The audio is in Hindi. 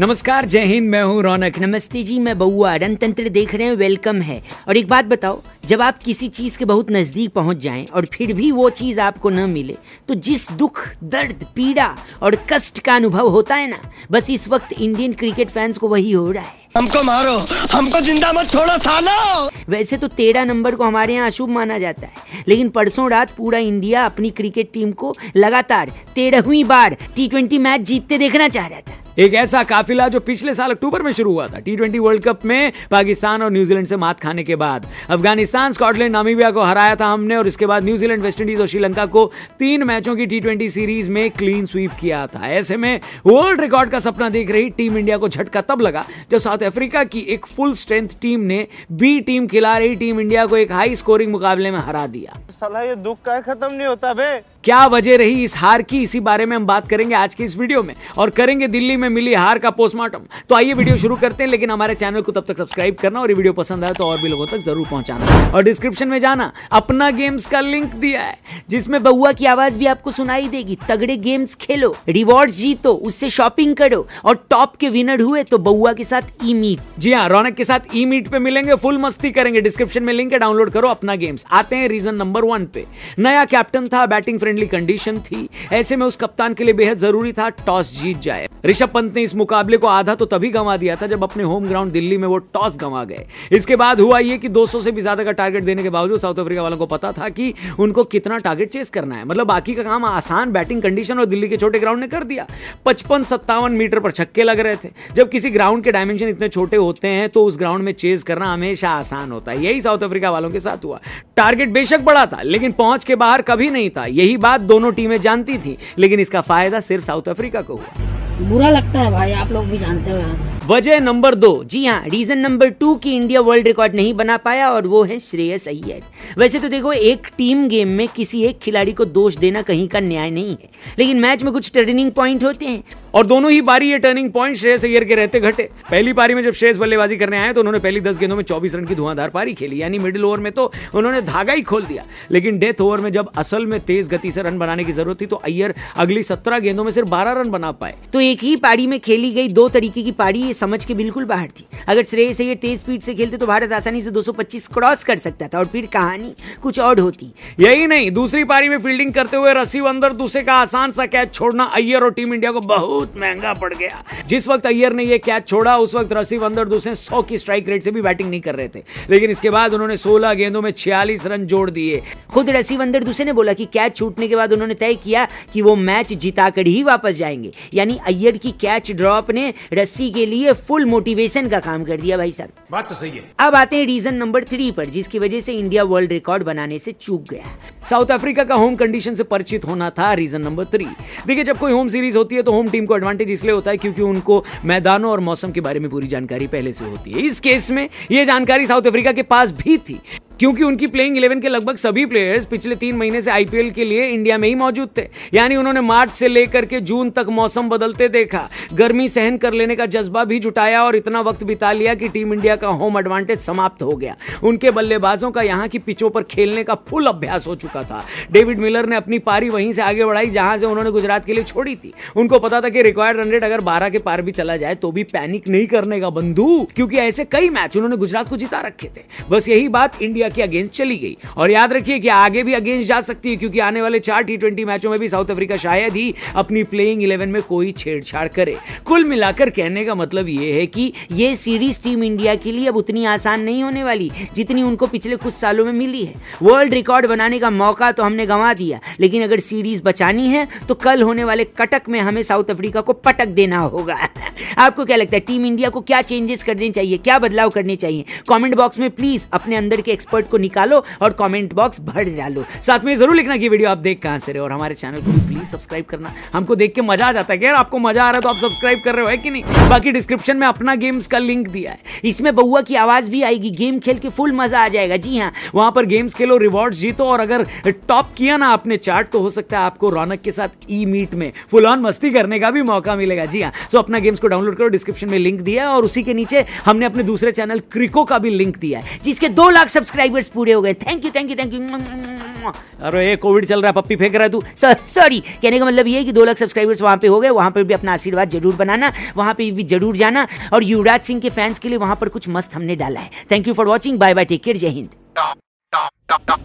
नमस्कार जय हिंद मैं हूँ रौनक नमस्ते जी मैं बउआ रणतंत्र देख रहे हैं वेलकम है और एक बात बताओ जब आप किसी चीज़ के बहुत नज़दीक पहुँच जाएं और फिर भी वो चीज़ आपको न मिले तो जिस दुख दर्द पीड़ा और कष्ट का अनुभव होता है ना बस इस वक्त इंडियन क्रिकेट फैंस को वही हो रहा है हमको मारो हमको जिंदा मत छोड़ो सालो वैसे तो तेरह नंबर को हमारे यहाँ अशुभ माना जाता है लेकिन परसों रात पूरा इंडिया अपनी क्रिकेट टीम को लगातार तेरहवीं बार टी मैच जीतते देखना चाह रहा था एक ऐसा काफिला जो पिछले साल अक्टूबर में शुरू हुआ था टी ट्वेंटी वर्ल्ड कप में पाकिस्तान और न्यूजीलैंड से मात खाने के बाद अफगानिस्तान स्कॉटलैंड नामीबिया को हराया था हमने और इसके बाद न्यूजीलैंड वेस्टइंडीज और श्रीलंका को तीन मैचों की टी ट्वेंटी सीरीज में क्लीन स्वीप किया था ऐसे में वर्ल्ड रिकॉर्ड का सपना देख रही टीम इंडिया को झटका तब लगा जब साउथ अफ्रीका की एक फुल स्ट्रेंथ टीम ने बी टीम खिला रही टीम इंडिया को एक हाई स्कोरिंग मुकाबले में हरा दिया सलाह ये दुख का खत्म नहीं होता भाई क्या वजह रही इस हार की इसी बारे में हम बात करेंगे आज के इस वीडियो में और करेंगे दिल्ली में मिली हार का पोस्टमार्टम तो आइए वीडियो शुरू करते हैं लेकिन हमारे चैनल को तब तक सब्सक्राइब करना और ये वीडियो पसंद आए तो और भी लोगों तक जरूर पहुंचाना और डिस्क्रिप्शन में जाना अपना गेम्स का लिंक दिया है जिसमें बउआ की आवाज भी आपको सुनाई देगी तगड़े गेम्स खेलो रिवॉर्ड जीतो उससे शॉपिंग करो और टॉप के विनर हुए तो बउुआ के साथ ई मीट जी हाँ रौनक के साथ ई मीट पे मिलेंगे फुल मस्ती करेंगे डिस्क्रिप्शन में लिंक डाउनलोड करो अपना गेम्स आते हैं रीजन नंबर वन पे नया कैप्टन था बैटिंग फ्रेंड फ्रेंडली कंडीशन थी ऐसे में उस कप्तान के लिए बेहद जरूरी था टॉस जीत जाए ऋषभ पंत ने इस मुकाबले को आधा तो तभी गंवा दिया था जब अपने होम ग्राउंड दिल्ली में वो टॉस गंवा गए इसके बाद हुआ ये कि 200 से भी ज्यादा का टारगेट देने के बावजूद साउथ अफ्रीका वालों को पता था कि उनको कितना टारगेट चेस करना है मतलब बाकी का काम आसान बैटिंग कंडीशन और दिल्ली के छोटे ग्राउंड ने कर दिया पचपन सत्तावन मीटर पर छक्के लग रहे थे जब किसी ग्राउंड के डायमेंशन इतने छोटे होते हैं तो उस ग्राउंड में चेस करना हमेशा आसान होता है यही साउथ अफ्रीका वालों के साथ हुआ टारगेट बेशक बड़ा था लेकिन पहुंच के बाहर कभी नहीं था यही बात दोनों टीमें जानती थी लेकिन इसका फायदा सिर्फ साउथ अफ्रीका को हुआ बुरा लगता है भाई आप लोग भी जानते हो वजह नंबर दो जी हाँ रीजन नंबर टू की इंडिया वर्ल्ड रिकॉर्ड नहीं बना पाया और वो है श्रेयस अय्यर वैसे तो देखो एक टीम गेम में किसी एक खिलाड़ी को दोष देना कहीं का न्याय नहीं है लेकिन मैच में कुछ टर्निंग पॉइंट होते हैं और दोनों ही बारी ये टर्निंग पॉइंट श्रेयस अयर के रहते घटे पहली पारी में जब श्रेयस बल्लेबाजी करने आए तो उन्होंने पहली दस गेंदों में चौबीस रन की धुआंधार पारी खेली यानी मिडिल ओवर में तो उन्होंने धागा ही खोल दिया लेकिन डेथ ओवर में जब असल में तेज गति से रन बनाने की जरूरत थी तो अयर अगली सत्रह गेंदों में सिर्फ बारह रन बना पाए तो एक ही पारी में खेली गई दो तरीके की पारी ये समझ के बिल्कुल बाहर थी अगर श्रेयस अयर तेज स्पीड से खेलते तो भारत आसानी से 225 क्रॉस कर सकता था और फिर कहानी कुछ और होती यही नहीं दूसरी पारी में फील्डिंग करते हुए रसीव अंदर दूसरे का आसान सा कैच छोड़ना अय्यर और टीम इंडिया को बहुत बहुत महंगा पड़ गया जिस वक्त अय्यर ने ये कैच छोड़ा उस वक्त रसी वंदर दूसरे सौ की स्ट्राइक रेट से भी बैटिंग नहीं कर रहे थे लेकिन इसके बाद उन्होंने सोलह गेंदों में छियालीस रन जोड़ दिए खुद रसी वंदर दूसरे ने बोला की कैच छूटने के बाद उन्होंने तय किया कि वो मैच जिताकर ही वापस जाएंगे यानी अय्यर की कैच ड्रॉप ने रस्सी के लिए फुल मोटिवेशन का काम कर दिया भाई साहब बात तो सही है अब आते हैं रीजन नंबर थ्री पर जिसकी वजह से इंडिया वर्ल्ड रिकॉर्ड बनाने से चूक गया साउथ अफ्रीका का होम कंडीशन से परिचित होना था रीजन नंबर थ्री देखिए जब कोई होम सीरीज होती है तो होम टीम को एडवांटेज इसलिए होता है क्योंकि उनको मैदानों और मौसम के बारे में पूरी जानकारी पहले से होती है इस केस में यह जानकारी साउथ अफ्रीका के पास भी थी क्योंकि उनकी प्लेइंग इलेवन के लगभग सभी प्लेयर्स पिछले तीन महीने से आईपीएल के लिए इंडिया में ही मौजूद थे यानी उन्होंने मार्च से लेकर के जून तक मौसम बदलते देखा गर्मी सहन कर लेने का जज्बा भी जुटाया और इतना वक्त बिता लिया कि टीम इंडिया का होम एडवांटेज समाप्त हो गया उनके बल्लेबाजों का यहाँ की पिचों पर खेलने का फुल अभ्यास हो चुका था डेविड मिलर ने अपनी पारी वहीं से आगे बढ़ाई जहां से उन्होंने गुजरात के लिए छोड़ी थी उनको पता था कि रिक्वायर्ड रन रेट अगर बारह के पार भी चला जाए तो भी पैनिक नहीं करने का बंधु क्योंकि ऐसे कई मैच उन्होंने गुजरात को जिता रखे थे बस यही बात इंडिया इंडिया के अगेंस्ट चली गई और याद रखिए कि आगे भी अगेंस्ट जा सकती है क्योंकि आने वाले चार टी मैचों में भी साउथ अफ्रीका शायद ही अपनी प्लेइंग इलेवन में कोई छेड़छाड़ करे कुल मिलाकर कहने का मतलब यह है कि यह सीरीज टीम इंडिया के लिए अब उतनी आसान नहीं होने वाली जितनी उनको पिछले कुछ सालों में मिली है वर्ल्ड रिकॉर्ड बनाने का मौका तो हमने गंवा दिया लेकिन अगर सीरीज बचानी है तो कल होने वाले कटक में हमें साउथ अफ्रीका को पटक देना होगा आपको क्या लगता है टीम इंडिया को क्या चेंजेस करने चाहिए क्या बदलाव करने चाहिए कॉमेंट बॉक्स में प्लीज अपने अंदर के एक्सपर्ट को निकालो और कॉमेंट बॉक्स भर डालो साथ में जरूर लिखना कि वीडियो आप देख कहां से रहे और हमारे चैनल को प्लीज सब्सक्राइब करना हमको देख के मजा आ जाता है यार आपको मजा आ रहा है तो आप सब्सक्राइब कर रहे हो है कि नहीं बाकी डिस्क्रिप्शन में अपना गेम्स का लिंक दिया है इसमें बउआ की आवाज भी आएगी गेम खेल के फुल मजा आ जाएगा जी हाँ वहां पर गेम्स खेलो रिवॉर्ड जीतो और अगर टॉप किया ना आपने चार्ट तो हो सकता है आपको रौनक के साथ ई मीट में फुल ऑन मस्ती करने का भी मौका मिलेगा जी हाँ सो अपना गेम्स इसको डाउनलोड करो डिस्क्रिप्शन में लिंक दिया है और उसी के नीचे हमने अपने दूसरे चैनल क्रिको का भी लिंक दिया है जिसके दो लाख सब्सक्राइबर्स पूरे हो गए thank you thank you thank you अरे कोविड चल रहा है पप्पी फेंक रहा है तू सॉरी कहने का मतलब ये है कि दो लाख सब्सक्राइबर्स वहाँ पे हो गए वहाँ पर भी अपना आशीर्वाद जरूर बनाना वहाँ पे भी जरूर जाना और युवराज सिंह के फैंस के लिए वहाँ पर कुछ मस्त हमने डाला है thank you for watching bye bye take care जय हिंद